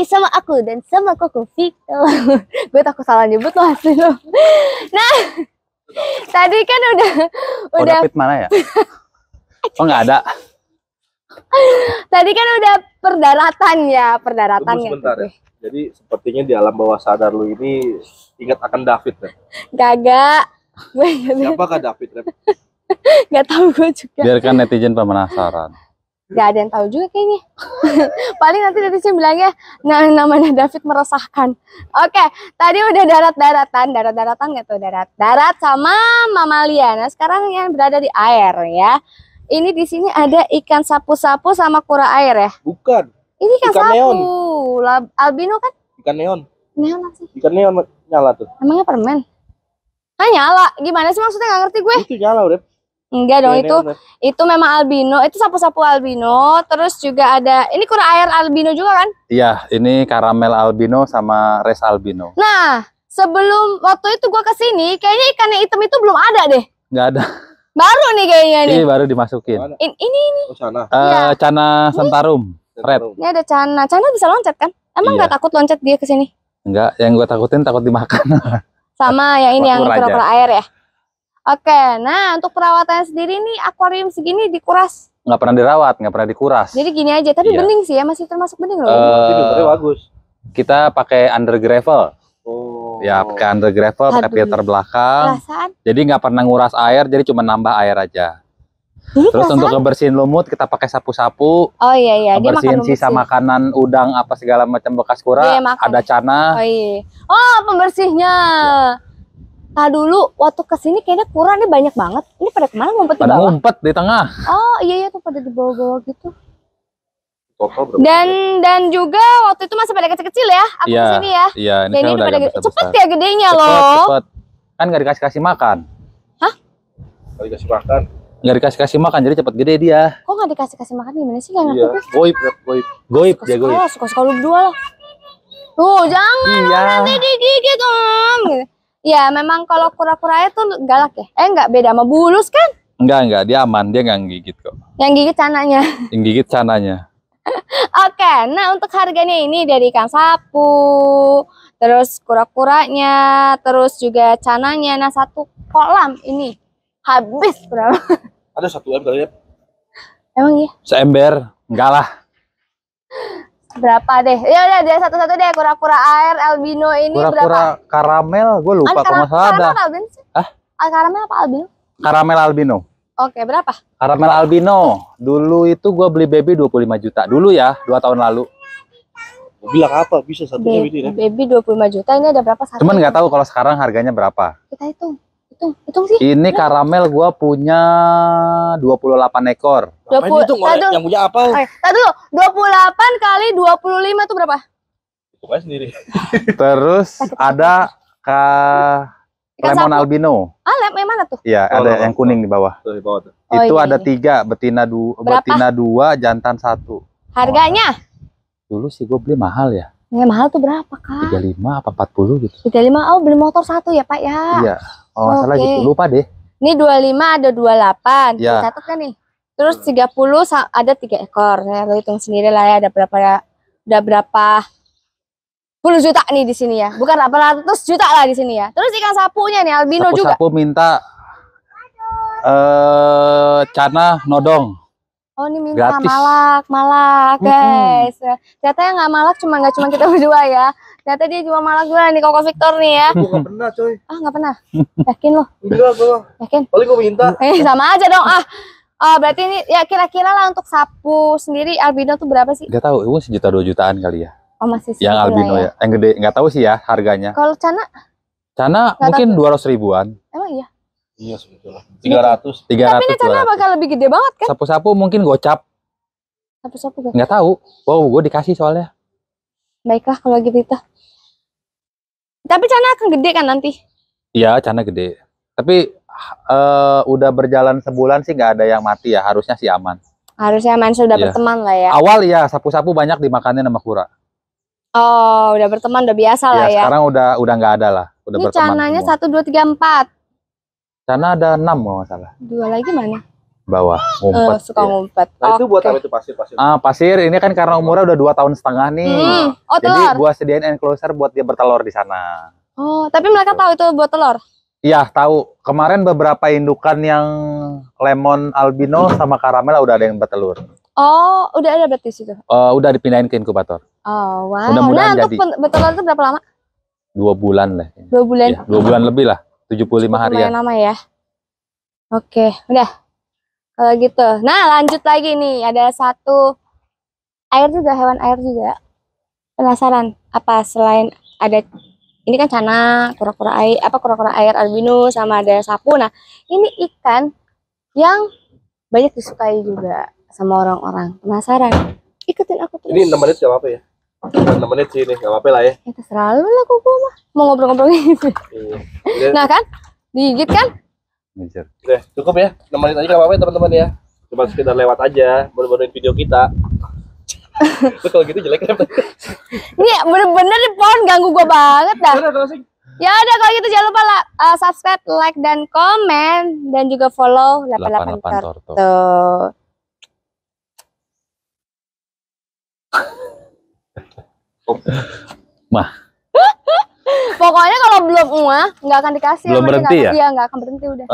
lagi sama aku dan sama Koko Vito. gue takut salah nyebut lo asli lo. Nah, tadi kan udah oh, udah David mana ya? oh nggak ada. Tadi kan udah perdaratan ya, perdaratan ya. Sebentar ya. Jadi sepertinya di alam bawah sadar lu ini ingat akan David ya? Gagak. Gue Siapakah David? Gak tau gue juga. Biarkan netizen penasaran nggak ada yang tahu juga kayaknya. Paling nanti dari sih bilangnya nah, namanya David meresahkan. Oke, tadi udah darat-daratan, darat-daratan nggak tuh darat-darat sama mamalia. Nah sekarang yang berada di air ya. Ini di sini ada ikan sapu-sapu sama kura air ya? Bukan. Ini ikan, ikan sapu. Neon. Lab, albino kan? Ikan neon. Neon apa sih? Ikan neon nyala tuh. Emangnya permen? Ah nyala. Gimana sih maksudnya nggak ngerti gue? Itu nyala udah. Enggak dong, ya, itu bener. itu memang albino, itu sapu-sapu albino, terus juga ada ini kura-kura air albino juga kan? Iya, ini karamel albino sama res albino. Nah, sebelum waktu itu gua kesini, kayaknya ikan yang hitam itu belum ada deh. Enggak ada. Baru nih kayaknya nih. Ini iya, baru dimasukin. In, ini ini. Oh, cana. Uh, ya. cana sentarum, ini, red. Ini ada cana. Cana bisa loncat kan? Emang enggak iya. takut loncat dia kesini? Enggak, yang gua takutin takut dimakan. sama yang ini yang kura-kura air ya. Oke, nah untuk perawatannya sendiri nih akuarium segini dikuras. Nggak pernah dirawat, nggak pernah dikuras. Jadi gini aja, tapi iya. bening sih ya, masih termasuk bening loh. Uh, bagus. Kita pakai under gravel. Oh. Ya, pakai under gravel, pakai filter belakang. Perasaan. Jadi nggak pernah nguras air, jadi cuma nambah air aja. Jadi Terus perasaan? untuk ngebersihin lumut kita pakai sapu-sapu. Oh iya iya, ngebersihin dia makan sisa makanan udang apa segala macam bekas kura, iya, ada cana. Oh iya. Oh, pembersihnya. Ya Nah dulu waktu kesini kayaknya kurang nih banyak banget. Ini pada kemana ngumpet di bawah? Ngumpet di tengah. Oh iya iya tuh pada di bawah-bawah gitu. Dan ya? dan juga waktu itu masih pada kecil-kecil ya. Aku yeah, kesini ya. Iya. ini dan kan ini udah pada gede. Besar. Cepet ya gedenya cepet, loh. Cepet. Kan nggak dikasih kasih makan. Hah? Nggak dikasih makan. Nggak dikasih kasih makan jadi cepet gede dia. Kok nggak dikasih kasih makan gimana sih nggak iya. Goip, goip, goip, goib dia Suka suka lu berdua lah. Tuh jangan iya. nanti digigit om. Gitu. Ya memang kalau kura-kura itu galak ya? Eh, nggak beda sama bulus kan? Enggak, enggak. Dia aman. Dia enggak gigit kok. Yang gigit cananya? Yang gigit cananya. Oke, nah untuk harganya ini dari ikan sapu, terus kura-kuranya, terus juga cananya. Nah, satu kolam ini habis berapa? Ada satu ember. ya? Emang iya? Seember, enggak lah. berapa deh ya udah ya, dia satu-satu deh kura-kura air albino ini kura-kura berapa karamel gue lupa An, kok nggak salah karamel albino sih ah karamel apa albino karamel albino oke berapa karamel albino dulu itu gue beli baby dua puluh lima juta dulu ya dua tahun lalu gue bilang apa bisa satu baby, ini ya? puluh baby 25 juta ini ada berapa satu cuman nggak tahu kalau sekarang harganya berapa kita hitung hitung hitung sih ini Loh. karamel gua punya 28 ekor 20 Itu tadu, yang punya apa tadi 28 kali 25 itu berapa Pokoknya sendiri terus ada ka lemon albino ah lem yang mana tuh iya ada oh, yang kuning di bawah tuh, di bawah tuh. Oh, itu iya, ada iya. tiga betina dua betina dua jantan satu harganya dulu sih gue beli mahal ya Ya, mahal tuh berapa kak? 35 apa 40 gitu. 35 oh beli motor satu ya Pak ya. Iya. Oh, okay. salah gitu. Lupa deh. Ini 25 ada 28. Ya. Satu kan nih? Terus 30 ada tiga ekor. Nah, hitung sendiri lah ya ada berapa ya. Udah berapa puluh juta nih di sini ya. Bukan ratus juta lah di sini ya. Terus ikan sapunya nih albino sapu -sapu juga. Sapu minta eh uh, cana nodong. Oh ini minta Gratis. malak, malak guys. Mm -hmm. Ternyata yang nggak malak cuma nggak cuma kita berdua ya. Ternyata dia juga malak juga nih Koko Victor nih ya. Gue nggak pernah coy. Ah nggak pernah. Yakin loh. Enggak gue. Yakin. Paling gue minta. Eh sama aja dong ah. Oh, berarti ini ya kira-kira lah untuk sapu sendiri albino tuh berapa sih? Gak tau, itu sejuta dua jutaan kali ya. Oh masih sih. Yang albino ya. ya. Yang gede nggak tahu sih ya harganya. Kalau cana? Cana gak mungkin dua ratus ribuan. Emang iya. Iya sebetulnya. Tiga ratus. Tiga ratus. Tapi ini karena bakal lebih gede banget kan? Sapu-sapu mungkin gocap. Sapu-sapu gak? Nggak tahu. Wow, gue dikasih soalnya. Baiklah kalau gitu itu. Tapi cana akan gede kan nanti? Iya, cana gede. Tapi uh, udah berjalan sebulan sih nggak ada yang mati ya. Harusnya sih aman. Harusnya aman sudah ya. berteman lah ya. Awal ya sapu-sapu banyak dimakannya sama kura. Oh, udah berteman udah biasa ya, lah iya, ya. Sekarang udah udah nggak ada lah. Udah Ini Cananya satu dua tiga empat. Sana ada enam kalau nggak salah. Dua lagi mana? Bawah, eh, ngumpet. Uh, suka ya. ngumpet. Nah, itu buat apa itu pasir pasir? Ah, pasir ini kan karena umurnya udah dua tahun setengah nih. Hmm. Oh, telur. Jadi gua sediain enclosure buat dia bertelur di sana. Oh, tapi mereka tahu itu buat telur? Iya, tahu. Kemarin beberapa indukan yang lemon albino sama karamel udah ada yang bertelur. Oh, udah ada berarti situ? Uh, udah dipindahin ke inkubator. Oh, wow. mudah nah, jadi. Untuk bertelur itu berapa lama? Dua bulan lah. Dua bulan? Ya, dua bulan lebih lah. 75 hari. harian. lama ya. Oke, udah. Kalau gitu. Nah, lanjut lagi nih. Ada satu air juga, hewan air juga. Penasaran apa selain ada ini kan cana, kura-kura air, apa kura-kura air albino sama ada sapu. Nah, ini ikan yang banyak disukai juga sama orang-orang. Penasaran? Ikutin aku terus. Ini 6 menit apa ya? enam menit sih ini gak apa-apa lah ya ya terserah lu lah kuku mah mau ngobrol-ngobrol gitu iya. nah kan digigit kan Oke, cukup ya enam menit aja gak apa-apa ya teman-teman ya cuma sekitar lewat aja baru-baruin video kita lu kalau gitu jelek kan ini iya, bener-bener nih pohon ganggu gue banget dah ya udah kalau gitu jangan lupa uh, subscribe like dan komen dan juga follow 88, 88 Torto. Mah. Pokoknya kalau belum uang, nggak akan dikasih. Belum berhenti ya? Iya nggak akan berhenti udah.